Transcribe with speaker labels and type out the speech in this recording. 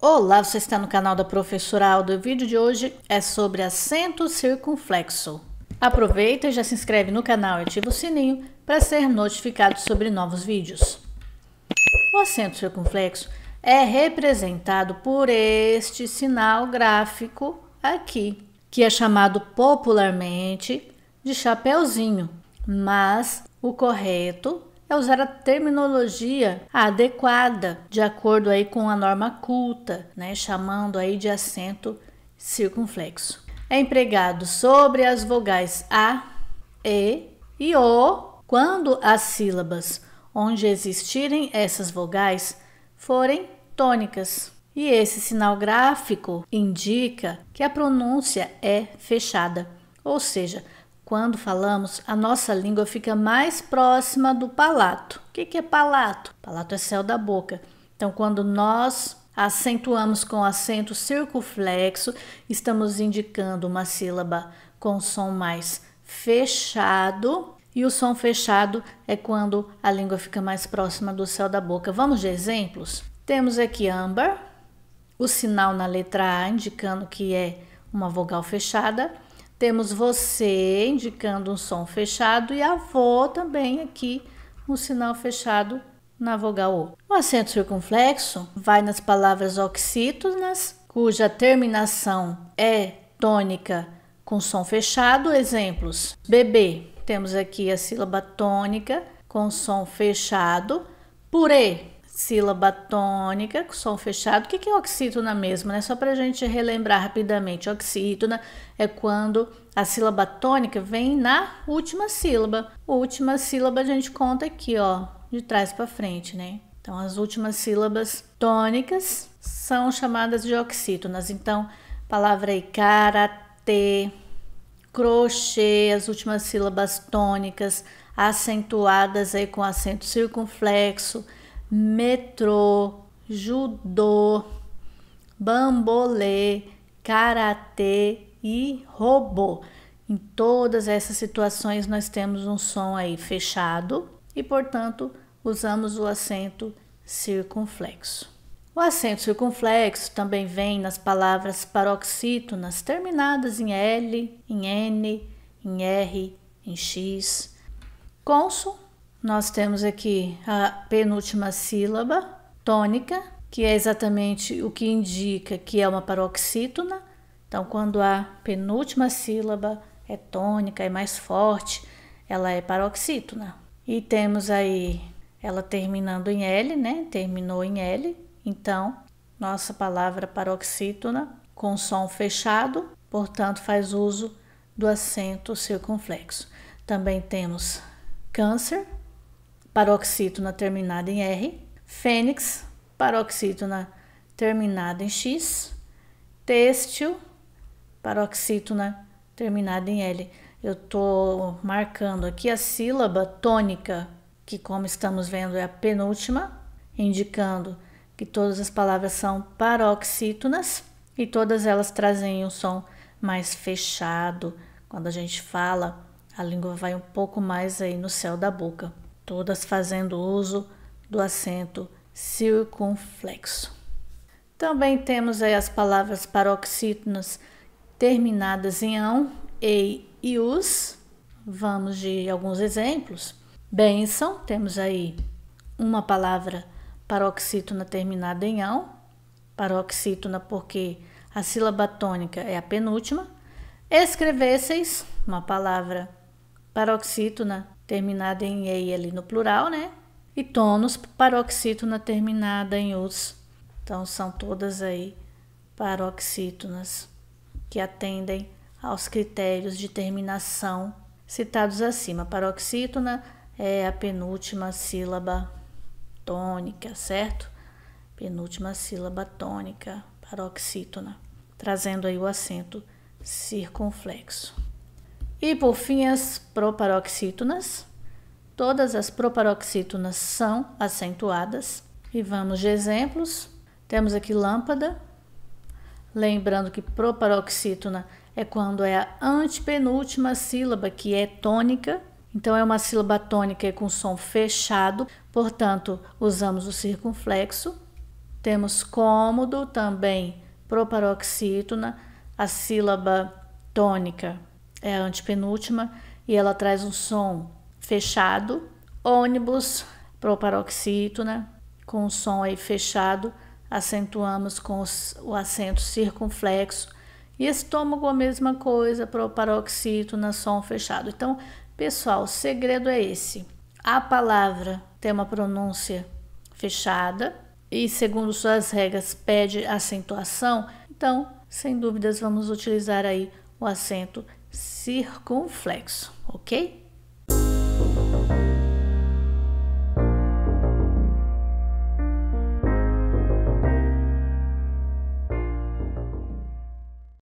Speaker 1: Olá, você está no canal da Professora Aldo. O vídeo de hoje é sobre acento circunflexo. Aproveita e já se inscreve no canal e ativa o sininho para ser notificado sobre novos vídeos. O acento circunflexo é representado por este sinal gráfico aqui, que é chamado popularmente de chapéuzinho, mas o correto é usar a terminologia adequada, de acordo aí com a norma culta, né, chamando aí de acento circunflexo. É empregado sobre as vogais a, e e o quando as sílabas onde existirem essas vogais forem tônicas. E esse sinal gráfico indica que a pronúncia é fechada, ou seja, quando falamos, a nossa língua fica mais próxima do palato. O que é palato? Palato é céu da boca. Então, quando nós acentuamos com acento circunflexo, estamos indicando uma sílaba com som mais fechado. E o som fechado é quando a língua fica mais próxima do céu da boca. Vamos de exemplos? Temos aqui amber, o sinal na letra A indicando que é uma vogal fechada temos você indicando um som fechado e avô também aqui um sinal fechado na vogal O. O acento circunflexo vai nas palavras oxítonas, cuja terminação é tônica com som fechado. Exemplos: bebê, temos aqui a sílaba tônica com som fechado. Purê, sílaba tônica, com som fechado. O que é oxítona mesmo? Né? Só para a gente relembrar rapidamente. Oxítona é quando a sílaba tônica vem na última sílaba. A última sílaba a gente conta aqui, ó, de trás para frente, né? Então, as últimas sílabas tônicas são chamadas de oxítonas. Então, palavra aí, karatê, crochê, as últimas sílabas tônicas acentuadas aí com acento circunflexo, metrô, judô, bambolê, karatê e robô. Em todas essas situações nós temos um som aí fechado e, portanto, usamos o acento circunflexo. O acento circunflexo também vem nas palavras paroxítonas terminadas em L, em N, em R, em X. Cônsul nós temos aqui a penúltima sílaba tônica, que é exatamente o que indica que é uma paroxítona. Então, quando a penúltima sílaba é tônica, é mais forte, ela é paroxítona. E temos aí ela terminando em L, né? Terminou em L. Então, nossa palavra paroxítona com som fechado, portanto, faz uso do acento circunflexo. Também temos câncer, paroxítona terminada em R, fênix, paroxítona terminada em X, têxtil, paroxítona terminada em L. Eu estou marcando aqui a sílaba tônica, que, como estamos vendo, é a penúltima, indicando que todas as palavras são paroxítonas e todas elas trazem um som mais fechado. Quando a gente fala, a língua vai um pouco mais aí no céu da boca todas fazendo uso do acento circunflexo. Também temos aí as palavras paroxítonas terminadas em ão, ei e us. Vamos de alguns exemplos. Benção, temos aí uma palavra paroxítona terminada em ão, paroxítona porque a sílaba tônica é a penúltima. Escrevesseis, uma palavra paroxítona terminada em ei ali no plural, né? E tônus paroxítona terminada em us. Então são todas aí paroxítonas que atendem aos critérios de terminação citados acima. Paroxítona é a penúltima sílaba tônica, certo? Penúltima sílaba tônica, paroxítona, trazendo aí o acento circunflexo. E por fim, as proparoxítonas. Todas as proparoxítonas são acentuadas. E vamos de exemplos. Temos aqui lâmpada. Lembrando que proparoxítona é quando é a antepenúltima sílaba que é tônica. Então, é uma sílaba tônica com som fechado, portanto, usamos o circunflexo. Temos cômodo, também proparoxítona, a sílaba tônica é a antepenúltima, e ela traz um som fechado. Ônibus, paroxítona, né? com o som aí fechado, acentuamos com os, o acento circunflexo. E estômago, a mesma coisa, paroxítona, som fechado. Então, pessoal, o segredo é esse. A palavra tem uma pronúncia fechada e, segundo suas regras, pede acentuação. Então, sem dúvidas, vamos utilizar aí o acento circunflexo, ok?